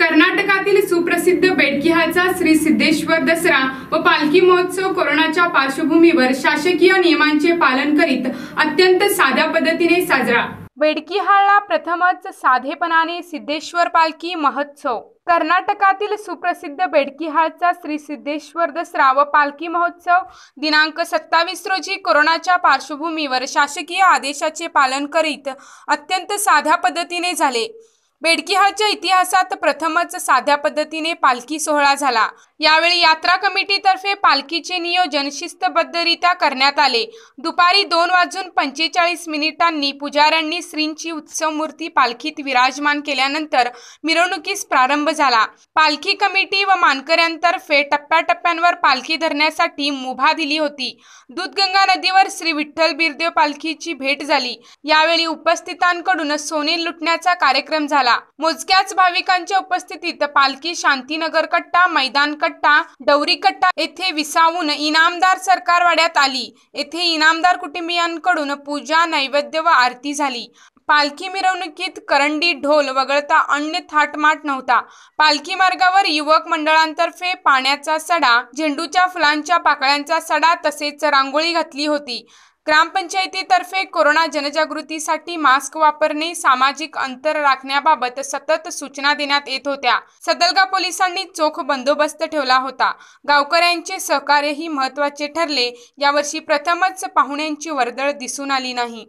कर्नाटकातील सुप्रसिद्ध बेडकिहाचा श्री सिद्धेश्वर दसरा व पालखी महोत्सव कोरोनाच्या पार्श्वभूमीवर शासकीय नियमांचे पालन करीत अत्यंत साध्या पद्धतीने साजरा बेडकिहाळला प्रथमच साधेपणाने सिद्धेश्वर पालखी महोत्सव कर्नाटकातील सुप्रसिद्ध बेडकिहाळचा श्री सिद्धेश्वर दसरा व पालखी महोत्सव दिनांक सत्तावीस रोजी कोरोनाच्या पार्श्वभूमीवर शासकीय आदेशाचे पालन करीत अत्यंत साध्या पद्धतीने झाले बेडकिहाच्या इतिहासात प्रथमच साध्या पद्धतीने पालखी सोहळा झाला यावेळी यात्रा कमिटीतर्फे पालखीचे नियोजन शिस्तबद्धरित्या करण्यात आले दुपारी दोन वाजून पंचेचाळीस मिनिटांनी पुजाऱ्यांनी श्रींची उत्सव मूर्ती पालखीत विराजमान केल्यानंतर मिरवणुकीस प्रारंभ झाला पालखी कमिटी व मानकऱ्यांतर्फे टप्प्याटप्प्यांवर पालखी धरण्यासाठी मुभा दिली होती दूधगंगा नदीवर श्री विठ्ठल बिरदेव पालखीची भेट झाली यावेळी उपस्थितांकडून सोने लुटण्याचा कार्यक्रम झाला मोजक्याच भाविकांच्या उपस्थितीत पालखी शांतीनगर कट्टा मैदान कट्टा कट्टा कट्टा येथे विसावून इनामदार सरकारवाड्यात आली येथे इनामदार कुटुंबियांकडून पूजा नैवेद्य व आरती झाली पालखी मिरवणुकीत करंडी ढोल वगळता अन्य थाटमाट नव्हता पालखी मार्गावर युवक मंडळांतर्फे पाण्याचा सडा झेंडूच्या फुलांच्या पाकळ्यांचा सडा तसेच रांगोळी घातली होती ग्रामपंचायतीतर्फे कोरोना जनजागृतीसाठी मास्क वापरणे सामाजिक अंतर राखण्याबाबत सतत सूचना देण्यात येत होत्या सदलगा पोलिसांनी चोख बंदोबस्त ठेवला होता गावकऱ्यांचे सहकार्यही महत्वाचे ठरले यावर्षी प्रथमच पाहुण्यांची वर्दळ दिसून आली नाही